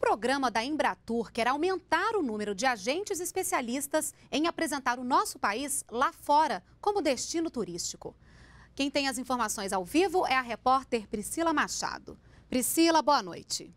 programa da Embratur quer aumentar o número de agentes especialistas em apresentar o nosso país lá fora como destino turístico. Quem tem as informações ao vivo é a repórter Priscila Machado. Priscila, boa noite.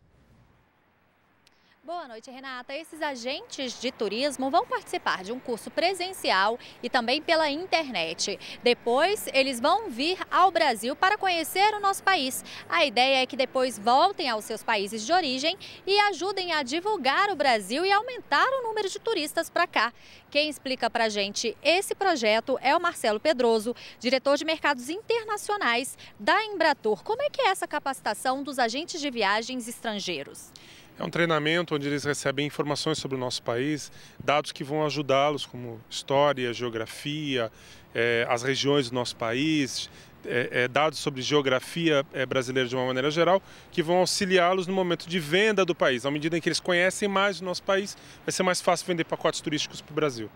Boa noite, Renata. Esses agentes de turismo vão participar de um curso presencial e também pela internet. Depois, eles vão vir ao Brasil para conhecer o nosso país. A ideia é que depois voltem aos seus países de origem e ajudem a divulgar o Brasil e aumentar o número de turistas para cá. Quem explica para a gente esse projeto é o Marcelo Pedroso, diretor de mercados internacionais da Embratur. Como é que é essa capacitação dos agentes de viagens estrangeiros? É um treinamento onde eles recebem informações sobre o nosso país, dados que vão ajudá-los, como história, geografia, é, as regiões do nosso país, é, é, dados sobre geografia brasileira de uma maneira geral, que vão auxiliá-los no momento de venda do país. À medida em que eles conhecem mais o nosso país, vai ser mais fácil vender pacotes turísticos para o Brasil.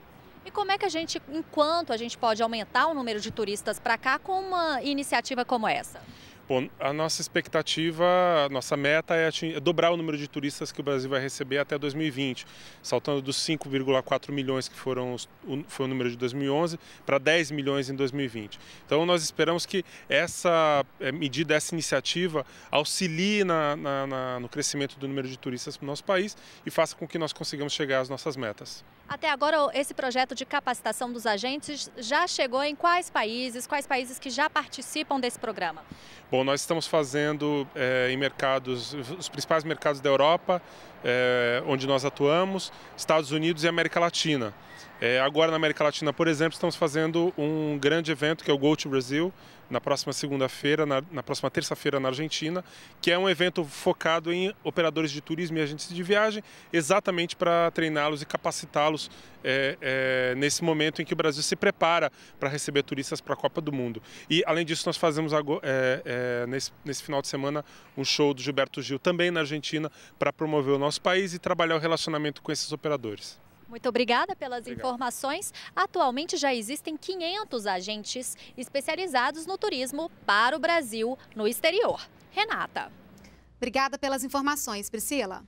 E como é que a gente, enquanto a gente pode aumentar o número de turistas para cá com uma iniciativa como essa? Bom, a nossa expectativa, a nossa meta é, atingir, é, dobrar o número de turistas que o Brasil vai receber até 2020, saltando dos 5,4 milhões que foram os, o, foi o número de 2011 para 10 milhões em 2020. Então nós esperamos que essa é, medida, essa iniciativa auxilie na, na, na, no crescimento do número de turistas no nosso país e faça com que nós consigamos chegar às nossas metas. Até agora, esse projeto de capacitação dos agentes já chegou em quais países, quais países que já participam desse programa? Bom, Bom, nós estamos fazendo é, em mercados, os principais mercados da Europa, é, onde nós atuamos, Estados Unidos e América Latina. É, agora na América Latina, por exemplo, estamos fazendo um grande evento que é o Go to Brasil, na próxima segunda-feira, na, na, próxima terça-feira na Argentina, que é um evento focado em operadores de turismo e agentes de viagem, exatamente para treiná-los e capacitá-los é, é, nesse momento em que o Brasil se prepara para receber turistas para a Copa do Mundo. E, além disso, nós fazemos é, é, nesse, nesse final de semana um show do Gilberto Gil também na Argentina para promover o nosso país e trabalhar o relacionamento com esses operadores. Muito obrigada pelas Obrigado. informações. Atualmente já existem 500 agentes especializados no turismo para o Brasil no exterior. Renata. Obrigada pelas informações, Priscila.